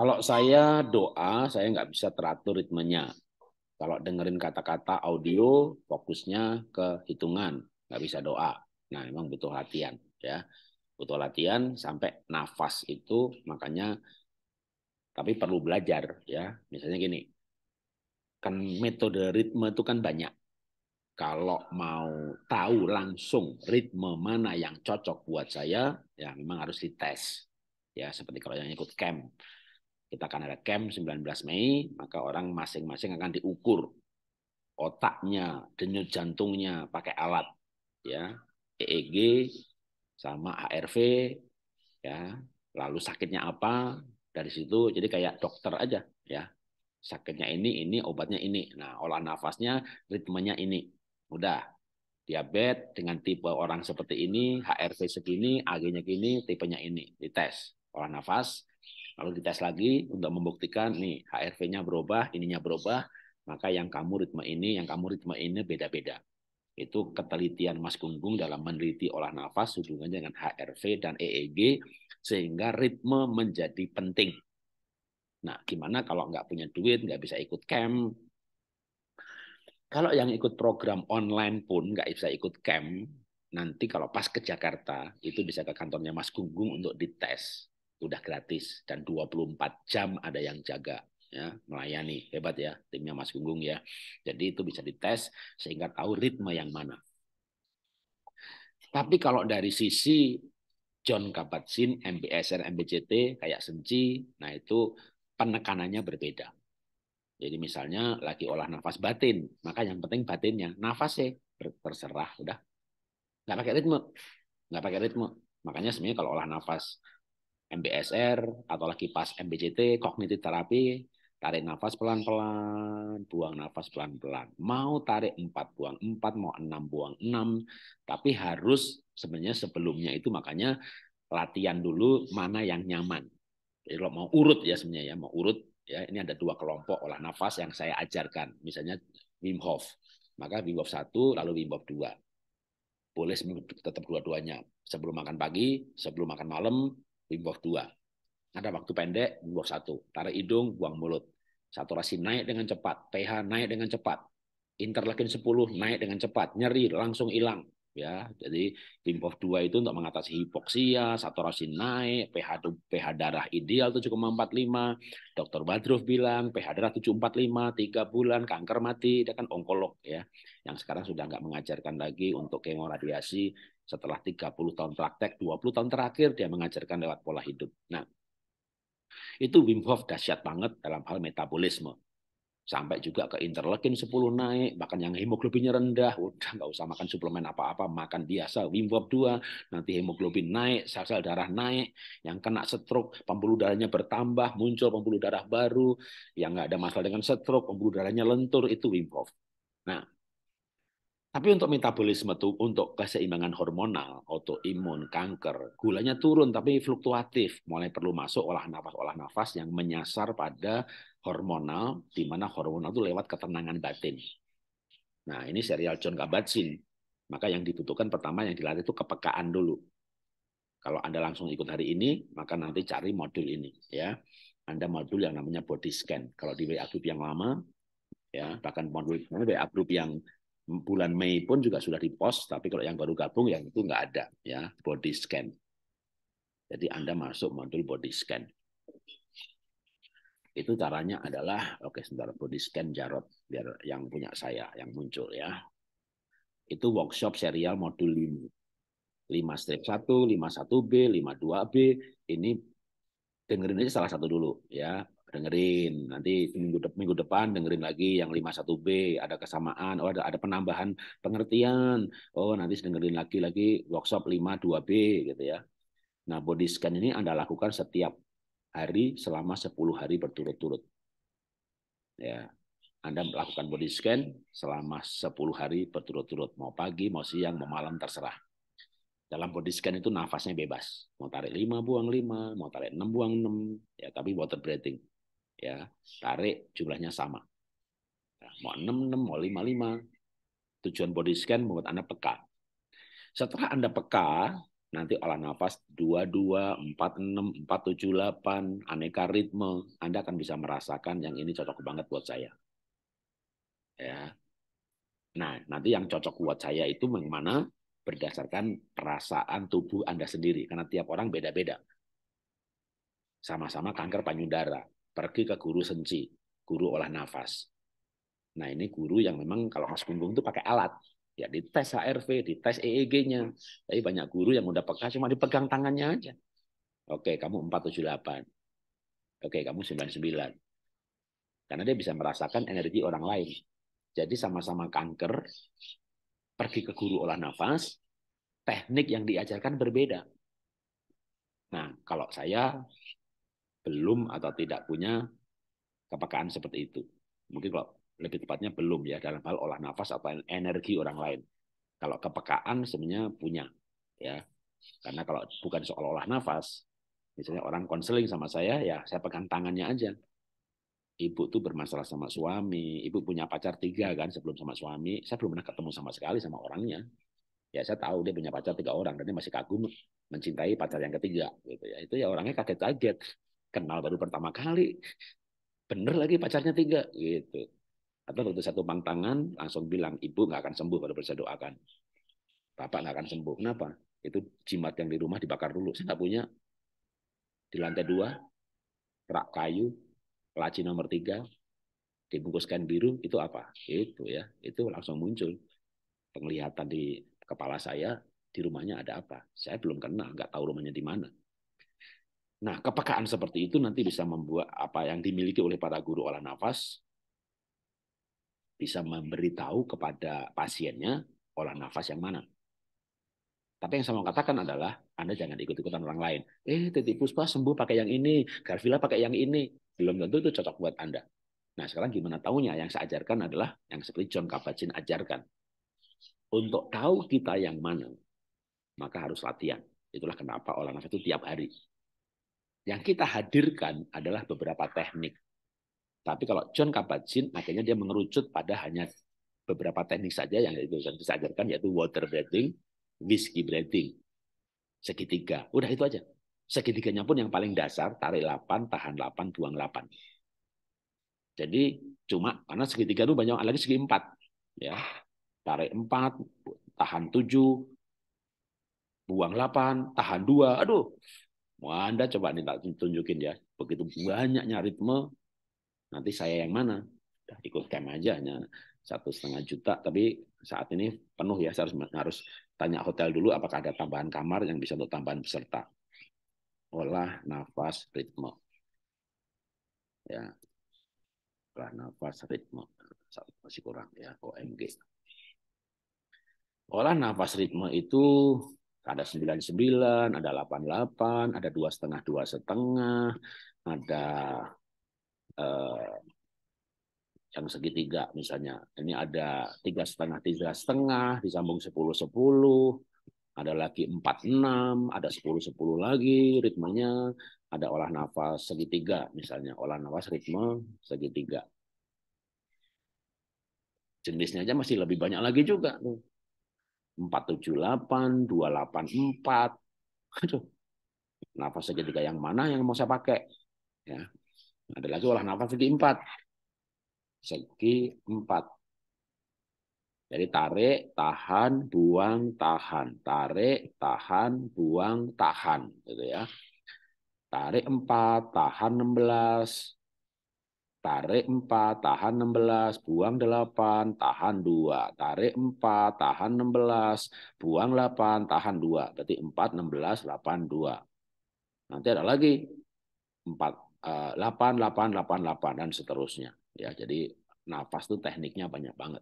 Kalau saya doa, saya nggak bisa teratur ritmenya. Kalau dengerin kata-kata audio, fokusnya ke hitungan, nggak bisa doa. Nah, memang butuh latihan, ya. Butuh latihan sampai nafas itu, makanya tapi perlu belajar, ya. Misalnya gini, kan metode ritme itu kan banyak. Kalau mau tahu langsung ritme mana yang cocok buat saya, ya memang harus dites. Ya, seperti kalau yang ikut camp kita akan ada camp 19 Mei, maka orang masing-masing akan diukur otaknya, denyut jantungnya pakai alat ya, EEG sama ARV ya, lalu sakitnya apa dari situ jadi kayak dokter aja ya. Sakitnya ini, ini obatnya ini. Nah, olah nafasnya, ritmenya ini. Udah. Diabetes dengan tipe orang seperti ini, HRV segini, AG-nya gini, tipenya ini, dites. Olah nafas, kalau dites lagi untuk membuktikan nih HRV-nya berubah, ininya berubah, maka yang kamu ritme ini, yang kamu ritme ini beda-beda. Itu ketelitian Mas Gunggung dalam meneliti olah nafas hubungannya dengan HRV dan EEG sehingga ritme menjadi penting. Nah, gimana kalau nggak punya duit, nggak bisa ikut camp? Kalau yang ikut program online pun nggak bisa ikut camp, nanti kalau pas ke Jakarta itu bisa ke kantornya Mas Gunggung untuk dites udah gratis dan 24 jam ada yang jaga ya melayani hebat ya timnya Mas Gunggung ya jadi itu bisa dites sehingga tahu ritme yang mana tapi kalau dari sisi John Kabat-Zinn, MBSR, MBCT kayak senci nah itu penekanannya berbeda jadi misalnya lagi olah nafas batin maka yang penting batinnya nafasnya terserah udah nggak pakai ritme nggak pakai ritme makanya sebenarnya kalau olah nafas MBSR atau lagi pas MBCT, kognitif terapi, tarik nafas pelan-pelan, buang nafas pelan-pelan. Mau tarik 4 buang 4, mau 6 buang 6, tapi harus sebenarnya sebelumnya itu makanya latihan dulu mana yang nyaman. Jadi kalau mau urut ya sebenarnya ya, mau urut ya ini ada dua kelompok olah nafas yang saya ajarkan. Misalnya Wim Hof. Maka Wim Hof 1 lalu Wim Hof 2. Boleh tetap dua-duanya. Sebelum makan pagi, sebelum makan malam, Wim dua Ada waktu pendek, Wim satu Tarik hidung, buang mulut. Saturasi naik dengan cepat, pH naik dengan cepat, interleukin 10 naik dengan cepat, nyeri langsung hilang, ya. Jadi Klimhoff 2 itu untuk mengatasi hipoksia, saturasi naik, pH pH darah ideal 7,45. Dokter Badruf bilang pH darah 7,45, tiga bulan kanker mati, dia kan onkolog ya. Yang sekarang sudah nggak mengajarkan lagi untuk radiasi setelah 30 tahun praktek, 20 tahun terakhir dia mengajarkan lewat pola hidup. Nah, itu Wim Hof dahsyat banget dalam hal metabolisme sampai juga ke interleukin 10 naik, bahkan yang hemoglobinnya rendah, udah nggak usah makan suplemen apa-apa, makan biasa Wim Hof 2, nanti hemoglobin naik, sel-sel darah naik, yang kena stroke, pembuluh darahnya bertambah, muncul pembuluh darah baru, yang nggak ada masalah dengan stroke, pembuluh darahnya lentur, itu Wim Hof. Nah, tapi untuk metabolisme tuh, untuk keseimbangan hormonal, autoimun, kanker, gulanya turun tapi fluktuatif, mulai perlu masuk olah nafas-olah nafas yang menyasar pada hormonal, di mana hormonal itu lewat ketenangan batin. Nah, ini serial John kabat Maka yang dibutuhkan pertama yang dilatih itu kepekaan dulu. Kalau Anda langsung ikut hari ini, maka nanti cari modul ini. ya. Anda modul yang namanya body scan. Kalau di WA group yang lama, ya bahkan modul WA group yang bulan Mei pun juga sudah dipost, tapi kalau yang baru gabung yang itu nggak ada, ya body scan. Jadi Anda masuk modul body scan itu caranya adalah oke sebentar body scan Jarot biar yang punya saya yang muncul ya itu workshop serial modul 5 5 strip 1 51B 52B ini dengerin aja salah satu dulu ya dengerin nanti minggu depan minggu depan dengerin lagi yang 51B ada kesamaan oh ada ada penambahan pengertian oh nanti dengerin lagi lagi workshop 52B gitu ya nah body scan ini Anda lakukan setiap hari selama 10 hari berturut-turut. Ya, Anda melakukan body scan selama 10 hari berturut-turut, mau pagi, mau siang, mau malam terserah. Dalam body scan itu nafasnya bebas. Mau tarik 5 buang 5, mau tarik 6 buang 6, ya tapi water breathing. Ya, tarik jumlahnya sama. Ya, mau 6, mau 5 5. Tujuan body scan membuat Anda peka. Setelah Anda peka, nanti olah nafas 22, 46, 478, aneka ritme. Anda akan bisa merasakan yang ini cocok banget buat saya. Ya. Nah, nanti yang cocok buat saya itu yang mana? Berdasarkan perasaan tubuh Anda sendiri. Karena tiap orang beda-beda. Sama-sama kanker payudara. Pergi ke guru senci, guru olah nafas. Nah, ini guru yang memang kalau Mas punggung itu pakai alat ya tes HRV, di tes EEG-nya. Tapi banyak guru yang udah peka cuma dipegang tangannya aja. Oke, kamu 478. Oke, kamu 99. Karena dia bisa merasakan energi orang lain. Jadi sama-sama kanker, pergi ke guru olah nafas, teknik yang diajarkan berbeda. Nah, kalau saya belum atau tidak punya kepekaan seperti itu. Mungkin kalau lebih tepatnya belum ya dalam hal olah nafas atau energi orang lain. Kalau kepekaan sebenarnya punya ya. Karena kalau bukan soal olah nafas, misalnya orang konseling sama saya ya saya pegang tangannya aja. Ibu tuh bermasalah sama suami, ibu punya pacar tiga kan sebelum sama suami, saya belum pernah ketemu sama sekali sama orangnya. Ya saya tahu dia punya pacar tiga orang dan dia masih kagum mencintai pacar yang ketiga gitu ya. Itu ya orangnya kaget-kaget. Kenal baru pertama kali. Bener lagi pacarnya tiga gitu atau waktu satu pantangan langsung bilang, ibu nggak akan sembuh kalau saya doakan. Bapak nggak akan sembuh. Kenapa? Itu jimat yang di rumah dibakar dulu. Saya nggak punya. Di lantai dua, rak kayu, laci nomor tiga, dibungkuskan biru, itu apa? Itu ya, itu langsung muncul. Penglihatan di kepala saya, di rumahnya ada apa? Saya belum kenal, nggak tahu rumahnya di mana. Nah, kepekaan seperti itu nanti bisa membuat apa yang dimiliki oleh para guru olah nafas bisa memberitahu kepada pasiennya olah nafas yang mana. Tapi yang saya mau katakan adalah Anda jangan ikut-ikutan orang lain. Eh, titik Puspa sembuh pakai yang ini, Garvila pakai yang ini. Belum tentu itu cocok buat Anda. Nah, sekarang gimana tahunya? Yang saya ajarkan adalah yang seperti John Kabat-Zinn ajarkan. Untuk tahu kita yang mana, maka harus latihan. Itulah kenapa olah nafas itu tiap hari. Yang kita hadirkan adalah beberapa teknik. Tapi kalau John Kabat-Zinn akhirnya dia mengerucut pada hanya beberapa teknik saja yang itu saya ajarkan yaitu water breathing, whiskey breathing, segitiga. Udah itu aja. Segitiganya pun yang paling dasar, tarik 8, tahan 8, buang 8. Jadi cuma karena segitiga itu banyak lagi segi 4. Ya. Tarik 4, tahan 7, buang 8, tahan 2. Aduh, Wah, Anda coba nih tak tunjukin ya. Begitu banyaknya ritme, Nanti saya yang mana? ikut camp aja hanya satu setengah juta, tapi saat ini penuh ya. Saya harus, harus tanya hotel dulu apakah ada tambahan kamar yang bisa untuk tambahan peserta. Olah nafas ritme. Ya, olah nafas ritme masih kurang ya OMG. Olah nafas ritme itu ada 99, ada 88, ada dua setengah dua setengah, ada eh, yang segitiga misalnya. Ini ada tiga setengah tiga setengah disambung sepuluh sepuluh, ada lagi empat enam, ada sepuluh sepuluh lagi ritmenya, ada olah nafas segitiga misalnya, olah nafas ritme segitiga. Jenisnya aja masih lebih banyak lagi juga tuh. delapan empat Aduh. Nafas segitiga yang mana yang mau saya pakai? Ya, ada lagi olah nafas segi empat. Segi empat. Jadi tarik, tahan, buang, tahan. Tarik, tahan, buang, tahan. Gitu ya. Tarik 4, tahan 16. Tarik 4, tahan belas buang delapan tahan dua Tarik empat tahan enam belas buang delapan tahan 2. Berarti enam belas delapan dua Nanti ada lagi empat 8, 8, 8, 8, dan seterusnya. Ya, jadi nafas itu tekniknya banyak banget.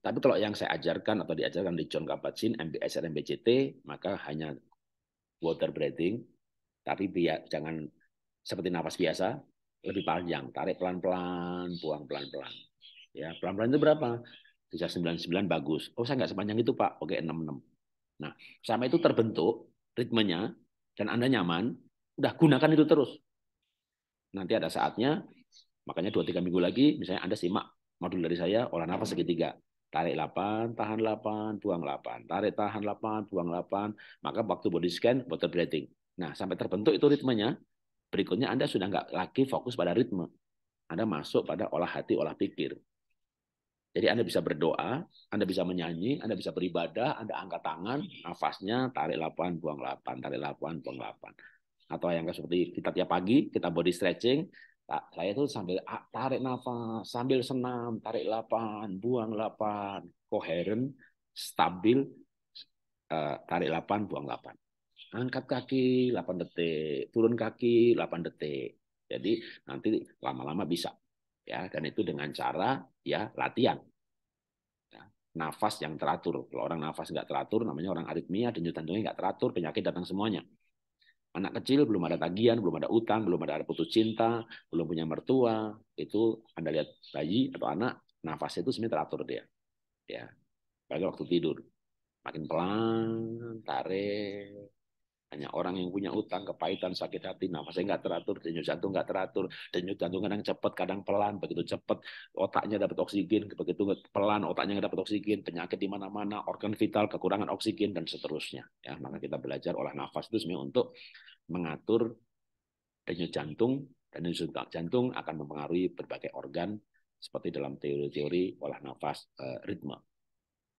Tapi kalau yang saya ajarkan atau diajarkan di John Kabat-Zinn, MBSR, MBCT, maka hanya water breathing, tapi biar, jangan seperti nafas biasa, lebih panjang. Tarik pelan-pelan, buang pelan-pelan. Ya, pelan-pelan itu berapa? Bisa sembilan bagus. Oh, saya nggak sepanjang itu, Pak. Oke, enam, enam. Nah, sama itu terbentuk ritmenya dan Anda nyaman, Udah gunakan itu terus. Nanti ada saatnya, makanya dua tiga minggu lagi, misalnya Anda simak modul dari saya, olah nafas segitiga. Tarik 8, tahan 8, buang 8. Tarik, tahan 8, buang 8. Maka waktu body scan, water breathing. Nah, sampai terbentuk itu ritmenya, berikutnya Anda sudah nggak lagi fokus pada ritme. Anda masuk pada olah hati, olah pikir. Jadi Anda bisa berdoa, Anda bisa menyanyi, Anda bisa beribadah, Anda angkat tangan, nafasnya tarik 8, buang 8, tarik 8, buang 8 atau yang seperti kita tiap pagi kita body stretching saya itu sambil ah, tarik nafas, sambil senam, tarik 8, buang 8, koheren, stabil, eh, tarik 8, buang 8. Angkat kaki 8 detik, turun kaki 8 detik. Jadi nanti lama-lama bisa. Ya, dan itu dengan cara ya latihan. Ya, nafas yang teratur. Kalau orang nafas nggak teratur, namanya orang aritmia, denyut jantungnya nggak teratur, penyakit datang semuanya. Anak kecil belum ada tagihan, belum ada utang, belum ada putus cinta, belum punya mertua, itu Anda lihat bayi atau anak, nafasnya itu sebenarnya teratur dia. Ya. Pada waktu tidur. Makin pelan, tarik, hanya orang yang punya utang, kepahitan, sakit hati, nafasnya nggak teratur, denyut jantung nggak teratur, denyut jantung kadang cepat, kadang pelan, begitu cepat otaknya dapat oksigen, begitu pelan otaknya nggak dapat oksigen, penyakit di mana-mana, organ vital kekurangan oksigen dan seterusnya. Ya, maka kita belajar olah nafas itu sebenarnya untuk mengatur denyut jantung, dan denyut jantung akan mempengaruhi berbagai organ seperti dalam teori-teori olah nafas uh, ritme.